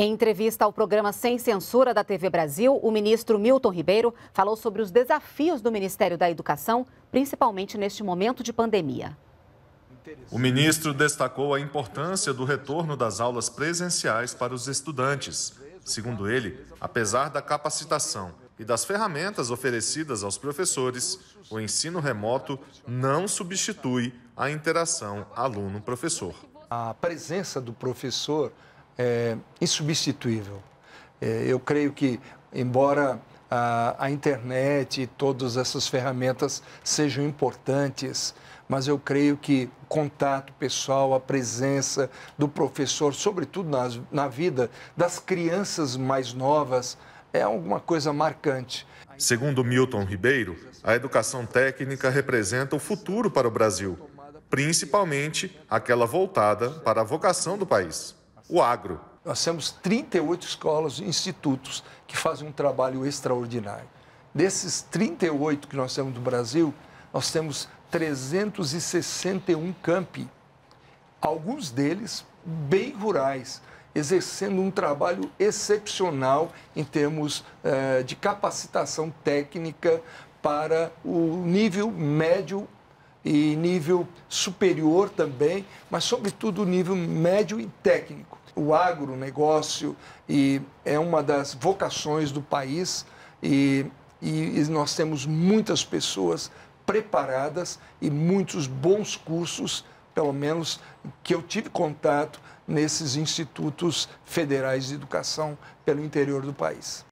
Em entrevista ao programa Sem Censura da TV Brasil, o ministro Milton Ribeiro falou sobre os desafios do Ministério da Educação, principalmente neste momento de pandemia. O ministro destacou a importância do retorno das aulas presenciais para os estudantes. Segundo ele, apesar da capacitação e das ferramentas oferecidas aos professores, o ensino remoto não substitui a interação aluno-professor. A presença do professor é, insubstituível. É, eu creio que, embora a, a internet e todas essas ferramentas sejam importantes, mas eu creio que o contato pessoal, a presença do professor, sobretudo nas, na vida das crianças mais novas, é alguma coisa marcante. Segundo Milton Ribeiro, a educação técnica representa o futuro para o Brasil, principalmente aquela voltada para a vocação do país o agro. Nós temos 38 escolas e institutos que fazem um trabalho extraordinário. Desses 38 que nós temos no Brasil, nós temos 361 campi, alguns deles bem rurais, exercendo um trabalho excepcional em termos eh, de capacitação técnica para o nível médio e nível superior também, mas sobretudo nível médio e técnico. O agronegócio e é uma das vocações do país e, e nós temos muitas pessoas preparadas e muitos bons cursos, pelo menos que eu tive contato nesses institutos federais de educação pelo interior do país.